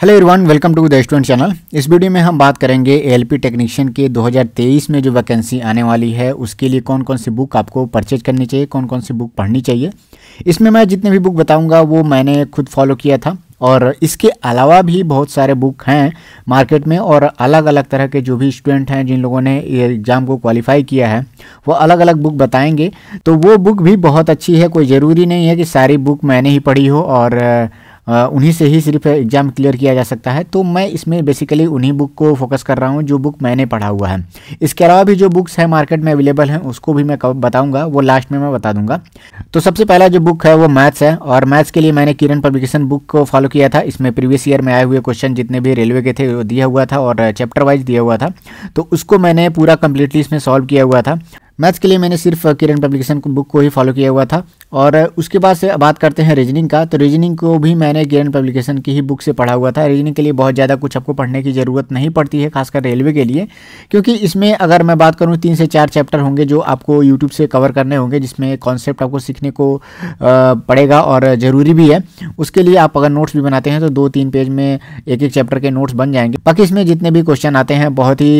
hello everyone welcome to the student channel इस video में हम बात करेंगे पी टेक्नीशियन के 2023 में जो वैकेंसी आने वाली है उसके लिए कौन कौन सी बुक आपको परचेज करनी चाहिए कौन कौन सी बुक पढ़नी चाहिए इसमें मैं जितने भी बुक बताऊंगा वो मैंने खुद फॉलो किया था और इसके अलावा भी बहुत सारे बुक हैं मार्केट में और अलग अलग तरह के जो भी स्टूडेंट हैं जिन लोगों ने एग्ज़ाम को क्वालिफाई किया है वो अलग अलग बुक बताएंगे तो वो बुक भी बहुत अच्छी है कोई ज़रूरी नहीं है कि सारी बुक मैंने ही पढ़ी हो और उन्हीं से ही सिर्फ एग्ज़ाम क्लियर किया जा सकता है तो मैं इसमें बेसिकली उन्हीं बुक को फोकस कर रहा हूँ जो बुक मैंने पढ़ा हुआ है इसके अलावा भी जो बुक्स हैं मार्केट में अवेलेबल हैं उसको भी मैं बताऊँगा वो लास्ट में मैं बता दूंगा तो सबसे पहला जो बुक है वो मैथ्स है और मैथ्स के लिए मैंने किरण पब्लिकेशन बुक को फॉलो किया था इसमें प्रीवियस ईयर में आए हुए क्वेश्चन जितने भी रेलवे के थे दिया हुआ था और चैप्टर वाइज दिया हुआ था तो उसको मैंने पूरा कम्प्लीटली इसमें सॉल्व किया हुआ था मैथ्स के लिए मैंने सिर्फ किरण पब्लिकेशन बुक को ही फॉलो किया हुआ था और उसके बाद से बात करते हैं रीजनिंग का तो रीजनिंग को भी मैंने किरण पब्लिकेशन की ही बुक से पढ़ा हुआ था रीजनिंग के लिए बहुत ज़्यादा कुछ आपको पढ़ने की ज़रूरत नहीं पड़ती है खासकर रेलवे के लिए क्योंकि इसमें अगर मैं बात करूँ तीन से चार चैप्टर होंगे जो आपको यूट्यूब से कवर करने होंगे जिसमें कॉन्सेप्ट आपको सीखने को पड़ेगा और ज़रूरी भी है उसके लिए आप अगर नोट्स भी बनाते हैं तो दो तीन पेज में एक एक चैप्टर के नोट्स बन जाएंगे बाकी इसमें जितने भी क्वेश्चन आते हैं बहुत ही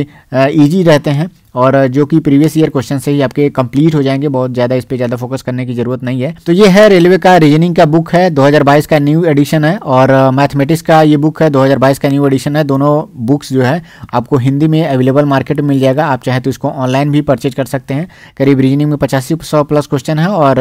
ईजी रहते हैं और जो कि प्रीवियस ईयर क्वेश्चन से ही आपके कंप्लीट हो जाएंगे बहुत ज़्यादा इस पर ज़्यादा फोकस करने की जरूरत नहीं है तो ये है रेलवे का रीजनिंग का बुक है 2022 का न्यू एडिशन है और मैथमेटिक्स का ये बुक है 2022 का न्यू एडिशन है दोनों बुक्स जो है आपको हिंदी में अवेलेबल मार्केट में मिल जाएगा आप चाहे तो इसको ऑनलाइन भी परचेज कर सकते हैं करीब रीजनिंग में पचासी सौ प्लस क्वेश्चन है और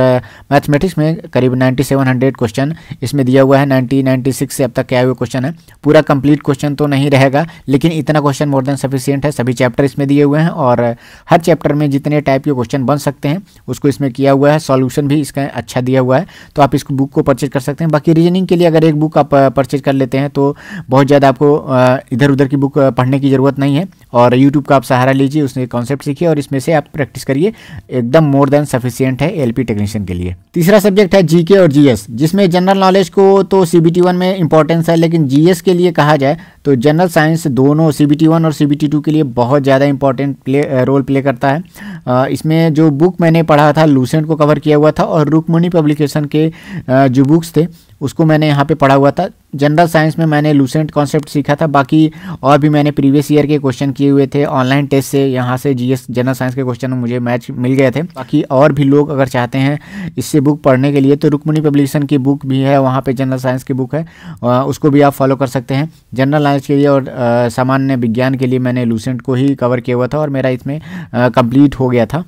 मैथमेटिक्स में करीब नाइन्टी सेवन हंड्रेड क्वेश्चन इसमें दिया हुआ है नाइन्टी सिक्स से अब तक क्या हुए क्वेश्चन है पूरा कंप्लीट क्वेश्चन तो नहीं रहेगा लेकिन इतना क्वेश्चन मोर देन सफिशियंट है सभी चैप्टर इसमें दिए हुए हैं और रहा है हर चैप्टर में जितने टाइप के क्वेश्चन बन सकते हैं उसको इसमें किया हुआ है सॉल्यूशन भी इसका अच्छा दिया हुआ है तो आप इस बुक को परचेज कर सकते हैं बाकी रीजनिंग के लिए अगर एक बुक आप परचेज कर लेते हैं तो बहुत ज़्यादा आपको इधर उधर की बुक पढ़ने की ज़रूरत नहीं है और यूट्यूब का आप सहारा लीजिए उसने कॉन्सेप्ट सीखिए और इसमें से आप प्रैक्टिस करिए एकदम मोर देन सफिशियंट है एल टेक्नीशियन के लिए तीसरा सब्जेक्ट है जीके और जीएस जिसमें जनरल नॉलेज को तो सी में इंपॉर्टेंस है लेकिन जीएस के लिए कहा जाए तो जनरल साइंस दोनों सी और सी के लिए बहुत ज़्यादा इंपॉर्टेंट प्ले रोल प्ले करता है इसमें जो बुक मैंने पढ़ा था लूसेंट को कवर किया हुआ था और रुकमुनी पब्लिकेशन के जो बुक्स थे उसको मैंने यहाँ पे पढ़ा हुआ था जनरल साइंस में मैंने लूसेंट कॉन्सेप्ट सीखा था बाकी और भी मैंने प्रीवियस ईयर के क्वेश्चन किए हुए थे ऑनलाइन टेस्ट से यहाँ से जीएस जनरल साइंस के क्वेश्चन मुझे मैच मिल गए थे बाकी और भी लोग अगर चाहते हैं इससे बुक पढ़ने के लिए तो रुक्मणी पब्लिकेशन की बुक भी है वहाँ पर जनरल साइंस की बुक है उसको भी आप फॉलो कर सकते हैं जनरल साइंस के लिए और सामान्य विज्ञान के लिए मैंने लूसेंट को ही कवर किया हुआ था और मेरा इसमें कंप्लीट हो गया था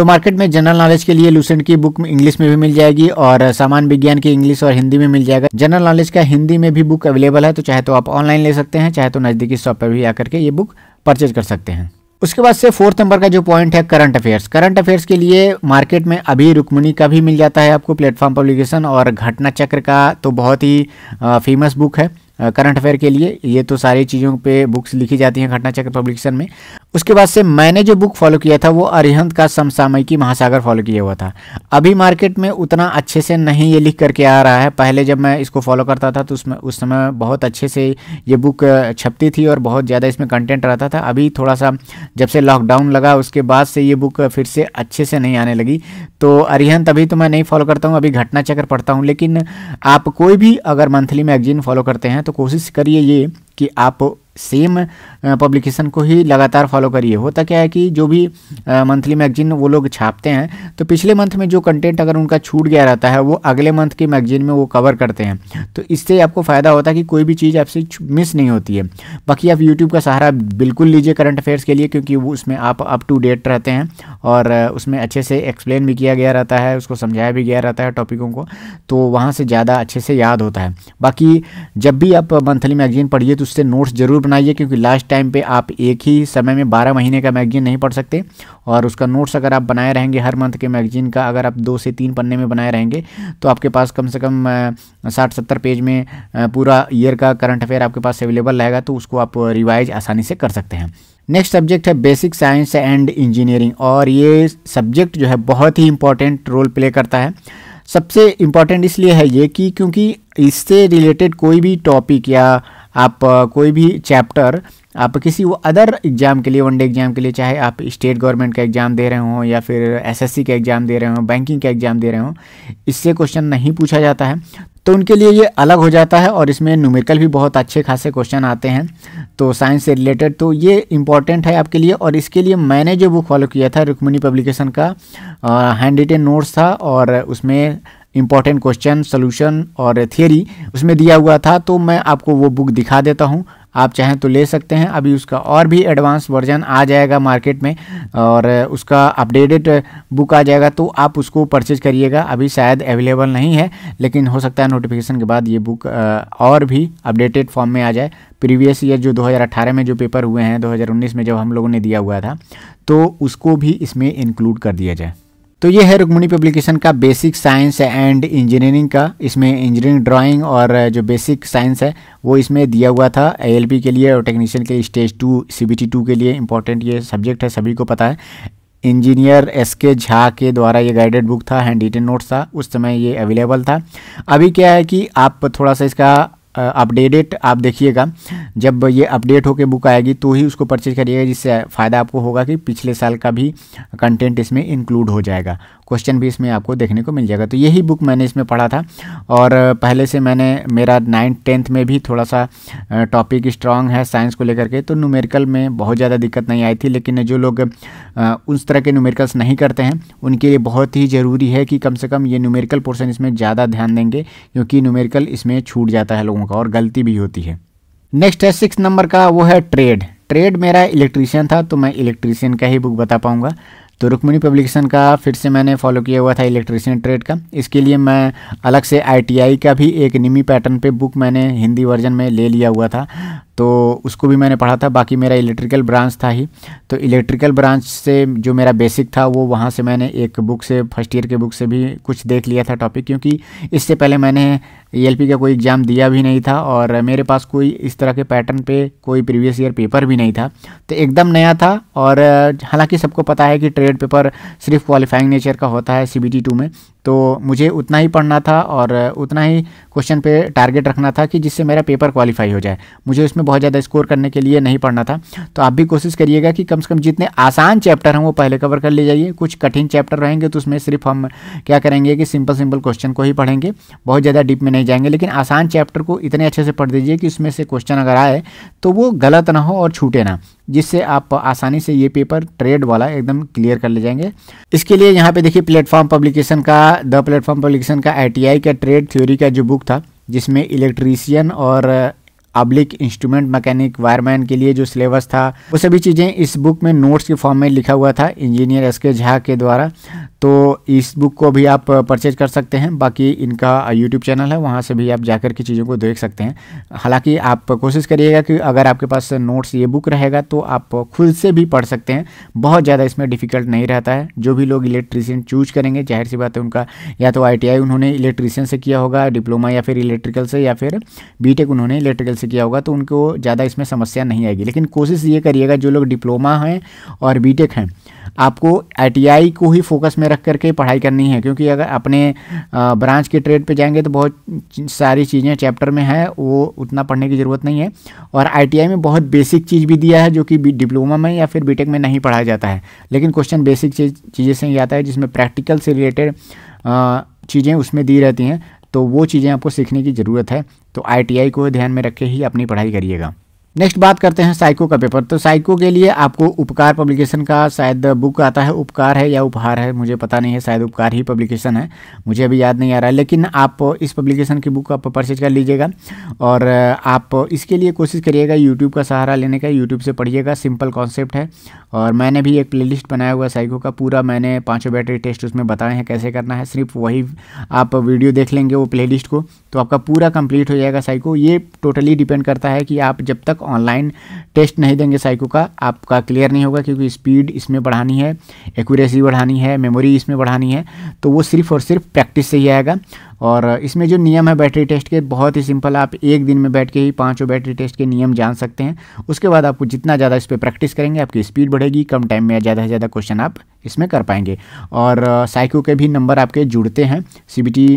तो मार्केट में जनरल नॉलेज के लिए लूसेंट की बुक इंग्लिश में भी मिल जाएगी और सामान्य विज्ञान की इंग्लिश और हिंदी में मिल जाएगा जनरल नॉलेज का हिंदी में भी बुक अवेलेबल है तो चाहे तो आप ऑनलाइन ले सकते हैं चाहे तो नज़दीकी शॉप पर भी आकर के ये बुक परचेज कर सकते हैं उसके बाद से फोर्थ नंबर का जो पॉइंट है करंट अफेयर्स करंट अफेयर्स के लिए मार्केट में अभी रुक्मणी का भी मिल जाता है आपको प्लेटफॉर्म पब्लिकेशन और घटना चक्र का तो बहुत ही फेमस बुक है करंट अफेयर के लिए ये तो सारी चीज़ों पे बुक्स लिखी जाती हैं घटना चक्र पब्लिकेशन में उसके बाद से मैंने जो बुक फॉलो किया था वो अरिहंत का समसामयिकी महासागर फॉलो किया हुआ था अभी मार्केट में उतना अच्छे से नहीं ये लिख करके आ रहा है पहले जब मैं इसको फॉलो करता था तो उसमें उस समय बहुत अच्छे से ये बुक छपती थी और बहुत ज़्यादा इसमें कंटेंट रहता था अभी थोड़ा सा जब से लॉकडाउन लगा उसके बाद से ये बुक फिर से अच्छे से नहीं आने लगी तो अरिहंत अभी तो मैं नहीं फॉलो करता हूँ अभी घटना चक्र पढ़ता हूँ लेकिन आप कोई भी अगर मंथली मैगजीन फॉलो करते हैं तो कोशिश करिए ये कि आप सेम पब्लिकेशन uh, को ही लगातार फॉलो करिए होता क्या है कि जो भी मंथली uh, मैगजीन वो लोग छापते हैं तो पिछले मंथ में जो कंटेंट अगर उनका छूट गया रहता है वो अगले मंथ की मैगजीन में वो कवर करते हैं तो इससे आपको फ़ायदा होता है कि कोई भी चीज़ आपसे मिस नहीं होती है बाकी आप यूट्यूब का सहारा बिल्कुल लीजिए करंट अफेयर्स के लिए क्योंकि वो उसमें आप अप टू डेट रहते हैं और uh, उसमें अच्छे से एक्सप्लेन भी किया गया रहता है उसको समझाया भी गया रहता है टॉपिकों को तो वहाँ से ज़्यादा अच्छे से याद होता है बाकी जब भी आप मंथली मैगजीन पढ़िए तो उससे नोट्स ज़रूर अपनाइए क्योंकि लास्ट टाइम पे आप एक ही समय में बारह महीने का मैगजीन नहीं पढ़ सकते और उसका नोट्स अगर आप बनाए रहेंगे हर मंथ के मैगजीन का अगर आप दो से तीन पन्ने में बनाए रहेंगे तो आपके पास कम से कम साठ सत्तर पेज में पूरा ईयर का करंट अफेयर आपके पास अवेलेबल रहेगा तो उसको आप रिवाइज आसानी से कर सकते हैं नेक्स्ट सब्जेक्ट है बेसिक साइंस एंड इंजीनियरिंग और ये सब्जेक्ट जो है बहुत ही इंपॉर्टेंट रोल प्ले करता है सबसे इम्पॉर्टेंट इसलिए है ये कि क्योंकि इससे रिलेटेड कोई भी टॉपिक या आप कोई भी चैप्टर आप किसी वो अदर एग्ज़ाम के लिए वनडे एग्ज़ाम के लिए चाहे आप स्टेट गवर्नमेंट का एग्ज़ाम दे रहे हो या फिर एसएससी का एग्ज़ाम दे रहे हो बैंकिंग का एग्ज़ाम दे रहे हो इससे क्वेश्चन नहीं पूछा जाता है तो उनके लिए ये अलग हो जाता है और इसमें न्यूमेरिकल भी बहुत अच्छे खासे क्वेश्चन आते हैं तो साइंस से रिलेटेड तो ये इंपॉर्टेंट है आपके लिए और इसके लिए मैंने जो बुक फॉलो किया था रुकमनी पब्लिकेशन का हैंड रिटेन नोट्स था और उसमें इम्पॉर्टेंट क्वेश्चन सोल्यूशन और थियरी उसमें दिया हुआ था तो मैं आपको वो बुक दिखा देता हूँ आप चाहें तो ले सकते हैं अभी उसका और भी एडवांस वर्जन आ जाएगा मार्केट में और उसका अपडेटेड बुक आ जाएगा तो आप उसको परचेज करिएगा अभी शायद अवेलेबल नहीं है लेकिन हो सकता है नोटिफिकेशन के बाद ये बुक और भी अपडेटेड फॉर्म में आ जाए प्रीवियस ईयर जो 2018 में जो पेपर हुए हैं 2019 में जब हम लोगों ने दिया हुआ था तो उसको भी इसमें इंक्लूड कर दिया जाए तो ये है रुक्मणी पब्लिकेशन का बेसिक साइंस एंड इंजीनियरिंग का इसमें इंजीनियरिंग ड्राइंग और जो बेसिक साइंस है वो इसमें दिया हुआ था एएलपी के लिए और टेक्नीशियन के लिए स्टेज टू सीबीटी टू के लिए इंपॉर्टेंट ये सब्जेक्ट है सभी को पता है इंजीनियर एस के झा के द्वारा ये गाइडेड बुक था हैंड रिटेन नोट्स था उस समय ये अवेलेबल था अभी क्या है कि आप थोड़ा सा इसका अपडेटेड आप देखिएगा जब ये अपडेट होकर बुक आएगी तो ही उसको परचेज करिएगा जिससे फ़ायदा आपको होगा कि पिछले साल का भी कंटेंट इसमें इंक्लूड हो जाएगा क्वेश्चन भी इसमें आपको देखने को मिल जाएगा तो यही बुक मैंने इसमें पढ़ा था और पहले से मैंने मेरा नाइन्थ टेंथ में भी थोड़ा सा टॉपिक स्ट्रांग है साइंस को लेकर के तो न्यूमेरिकल में बहुत ज़्यादा दिक्कत नहीं आई थी लेकिन जो लोग उस तरह के न्यूमेरिकल्स नहीं करते हैं उनके लिए बहुत ही ज़रूरी है कि कम से कम ये न्यूमेरिकल पोर्सन इसमें ज़्यादा ध्यान देंगे क्योंकि न्यूमेरिकल इसमें छूट जाता है लोगों का और गलती भी होती है नेक्स्ट है सिक्स नंबर का वो है ट्रेड ट्रेड मेरा इलेक्ट्रीशियन था तो मैं इलेक्ट्रीशियन का ही बुक बता पाऊँगा तो रुक्मिणी पब्लिकेशन का फिर से मैंने फॉलो किया हुआ था इलेक्ट्रिशियन ट्रेड का इसके लिए मैं अलग से आईटीआई का भी एक निमी पैटर्न पे बुक मैंने हिंदी वर्जन में ले लिया हुआ था तो उसको भी मैंने पढ़ा था बाकी मेरा इलेक्ट्रिकल ब्रांच था ही तो इलेक्ट्रिकल ब्रांच से जो मेरा बेसिक था वो वहाँ से मैंने एक बुक से फर्स्ट ईयर के बुक से भी कुछ देख लिया था टॉपिक क्योंकि इससे पहले मैंने ई का कोई एग्ज़ाम दिया भी नहीं था और मेरे पास कोई इस तरह के पैटर्न पे कोई प्रीवियस ईयर पेपर भी नहीं था तो एकदम नया था और हालांकि सबको पता है कि ट्रेड पेपर सिर्फ क्वालिफाइंग नेचर का होता है सी बी में तो मुझे उतना ही पढ़ना था और उतना ही क्वेश्चन पे टारगेट रखना था कि जिससे मेरा पेपर क्वालिफाई हो जाए मुझे उसमें बहुत ज़्यादा स्कोर करने के लिए नहीं पढ़ना था तो आप भी कोशिश करिएगा कि कम से कम जितने आसान चैप्टर हैं वो पहले कवर कर ले जाइए कुछ कठिन चैप्टर रहेंगे तो उसमें सिर्फ हम क्या करेंगे कि सिंपल सिंपल क्वेश्चन को ही पढ़ेंगे बहुत ज़्यादा डीप में नहीं जाएंगे लेकिन आसान चैप्टर को इतने अच्छे से पढ़ दीजिए कि उसमें से क्वेश्चन अगर आए तो वो गलत ना हो और छूटे ना जिससे आप आसानी से ये पेपर ट्रेड वाला एकदम क्लियर कर ले जाएंगे इसके लिए यहाँ पे देखिए प्लेटफॉर्म पब्लिकेशन का द प्लेटफॉर्म पब्लिकेशन का आई का ट्रेड थ्योरी का जो बुक था जिसमें इलेक्ट्रीशियन और अब्लिक इंस्ट्रूमेंट मैकेनिक वायरमैन के लिए जो सिलेबस था वो सभी चीज़ें इस बुक में नोट्स के फॉर्म में लिखा हुआ था इंजीनियर एस के झा के द्वारा तो इस बुक को भी आप परचेज कर सकते हैं बाकी इनका यूट्यूब चैनल है वहाँ से भी आप जाकर की चीज़ों को देख सकते हैं हालांकि आप कोशिश करिएगा कि अगर आपके पास नोट्स ये बुक रहेगा तो आप खुद से भी पढ़ सकते हैं बहुत ज़्यादा इसमें डिफ़िकल्ट नहीं रहता है जो भी लोग इलेक्ट्रीशियन चूज करेंगे जाहिर सी बात है उनका या तो आई उन्होंने इलेक्ट्रीशियन से किया होगा डिप्लोमा या फिर इलेक्ट्रिकल से या फिर बी उन्होंने इलेक्ट्रिकल से किया होगा तो उनको ज़्यादा इसमें समस्या नहीं आएगी लेकिन कोशिश ये करिएगा जो लोग डिप्लोमा हैं और बीटेक हैं आपको आई को ही फोकस में रख करके पढ़ाई करनी है क्योंकि अगर अपने ब्रांच के ट्रेड पे जाएंगे तो बहुत सारी चीज़ें चैप्टर में हैं वो उतना पढ़ने की ज़रूरत नहीं है और आई में बहुत बेसिक चीज़ भी दिया है जो कि डिप्लोमा में या फिर बीटेक में नहीं पढ़ाया जाता है लेकिन क्वेश्चन बेसिक चीज़ें से ही आता है जिसमें प्रैक्टिकल से रिलेटेड चीज़ें उसमें दी रहती हैं तो वो चीज़ें आपको सीखने की ज़रूरत है तो आई को ध्यान में रख के ही अपनी पढ़ाई करिएगा नेक्स्ट बात करते हैं साइको का पेपर तो साइको के लिए आपको उपकार पब्लिकेशन का शायद बुक आता है उपकार है या उपहार है मुझे पता नहीं है शायद उपकार ही पब्लिकेशन है मुझे अभी याद नहीं आ रहा है लेकिन आप इस पब्लिकेशन की बुक आप परचेज कर लीजिएगा और आप इसके लिए कोशिश करिएगा यूट्यूब का सहारा लेने का यूट्यूब से पढ़िएगा सिंपल कॉन्सेप्ट है और मैंने भी एक प्ले बनाया हुआ है साइको का पूरा मैंने पाँचों बैटरी टेस्ट उसमें बताए हैं कैसे करना है सिर्फ वही आप वीडियो देख लेंगे वो प्ले को तो आपका पूरा कम्प्लीट हो जाएगा साइको ये टोटली डिपेंड करता है कि आप जब तक तक ऑनलाइन टेस्ट नहीं देंगे साइको का आपका क्लियर नहीं होगा क्योंकि स्पीड इसमें बढ़ानी है एक्यूरेसी बढ़ानी है मेमोरी इसमें बढ़ानी है तो वो सिर्फ और सिर्फ प्रैक्टिस से ही आएगा और इसमें जो नियम है बैटरी टेस्ट के बहुत ही सिंपल आप एक दिन में बैठ के ही पाँचों बैटरी टेस्ट के नियम जान सकते हैं उसके बाद आपको जितना ज़्यादा इस पर प्रैक्टिस करेंगे आपकी स्पीड बढ़ेगी कम टाइम में ज़्यादा से ज़्यादा क्वेश्चन आप इसमें कर पाएंगे और साइको के भी नंबर आपके जुड़ते हैं सी बी टी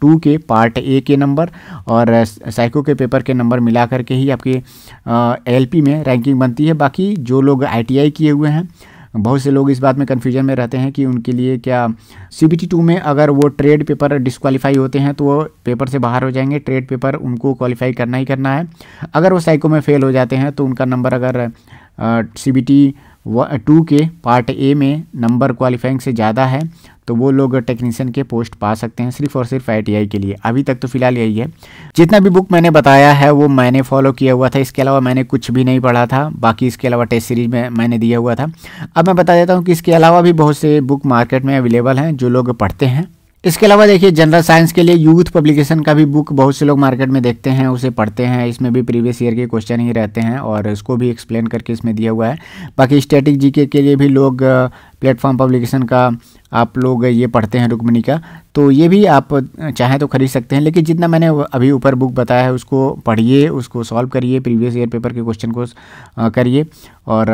टू के पार्ट ए के नंबर और साइको के पेपर के नंबर मिला करके ही आपके एल पी में रैंकिंग बनती है बाकी जो लोग आई टी आई किए हुए हैं बहुत से लोग इस बात में कन्फ्यूजन में रहते हैं कि उनके लिए क्या सी बी में अगर वो ट्रेड पेपर डिसक्वालीफाई होते हैं तो वो पेपर से बाहर हो जाएंगे ट्रेड पेपर उनको क्वालिफाई करना ही करना है अगर वो साइको में फेल हो जाते हैं तो उनका नंबर अगर सी बी टू के पार्ट ए में नंबर क्वालिफाइंग से ज़्यादा है तो वो लोग टेक्नीशियन के पोस्ट पा सकते हैं सिर्फ और सिर्फ आई के लिए अभी तक तो फिलहाल यही है जितना भी बुक मैंने बताया है वो मैंने फॉलो किया हुआ था इसके अलावा मैंने कुछ भी नहीं पढ़ा था बाकी इसके अलावा टेस्ट सीरीज में मैंने दिया हुआ था अब मैं बता देता हूँ कि इसके अलावा भी बहुत से बुक मार्केट में अवेलेबल हैं जो लोग पढ़ते हैं इसके अलावा देखिए जनरल साइंस के लिए यूथ पब्लिकेशन का भी बुक बहुत से लोग मार्केट में देखते हैं उसे पढ़ते हैं इसमें भी प्रीवियस ईयर के क्वेश्चन ही रहते हैं और इसको भी एक्सप्लेन करके इसमें दिया हुआ है बाकी स्टैटिक जीके के लिए भी लोग प्लेटफॉर्म पब्लिकेशन का आप लोग ये पढ़ते हैं रुक्मिणी का तो ये भी आप चाहें तो खरीद सकते हैं लेकिन जितना मैंने अभी ऊपर बुक बताया है उसको पढ़िए उसको सॉल्व करिए प्रीवियस ईयर पेपर के क्वेश्चन को करिए और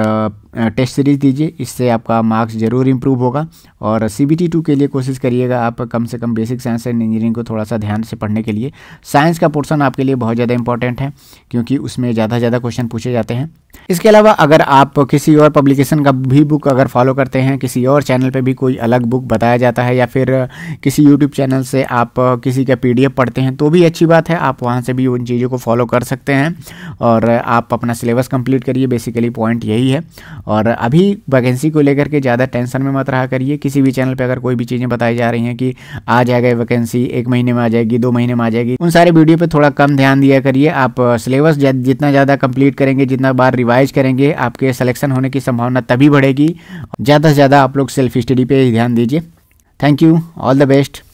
टेस्ट सीरीज़ दीजिए इससे आपका मार्क्स ज़रूर इम्प्रूव होगा और सी बी टी टू के लिए कोशिश करिएगा आप कम से कम बेसिक साइंस एंड इंजीनियरिंग को थोड़ा सा ध्यान से पढ़ने के लिए साइंस का पोर्सन आपके लिए बहुत ज़्यादा इंपॉर्टेंट है क्योंकि उसमें ज़्यादा ज़्यादा क्वेश्चन पूछे जाते हैं इसके अलावा अगर आप किसी और पब्लिकेशन का भी बुक अगर फॉलो करते हैं किसी और चैनल पर भी कोई अलग बुक बताया जाता है या फिर किसी यूट्यूब चैनल से आप किसी का पी पढ़ते हैं तो भी अच्छी बात है आप वहाँ से भी उन चीज़ों को फॉलो कर सकते हैं और आप अपना सिलेबस कम्प्लीट करिए बेसिकली पॉइंट पॉइंट यही है और अभी वैकेंसी को लेकर के ज़्यादा टेंशन में मत रहा करिए किसी भी चैनल पर अगर कोई भी चीज़ें बताई जा रही हैं कि आ जाएगा वैकेंसी एक महीने में आ जाएगी दो महीने में आ जाएगी उन सारे वीडियो पर थोड़ा कम ध्यान दिया करिए आप सिलेबस जितना ज़्यादा कंप्लीट करेंगे जितना बार रिवाइज करेंगे आपके सलेक्शन होने की संभावना तभी बढ़ेगी ज़्यादा से ज़्यादा आप लोग सेल्फ स्टडी पर ध्यान दीजिए thank you all the best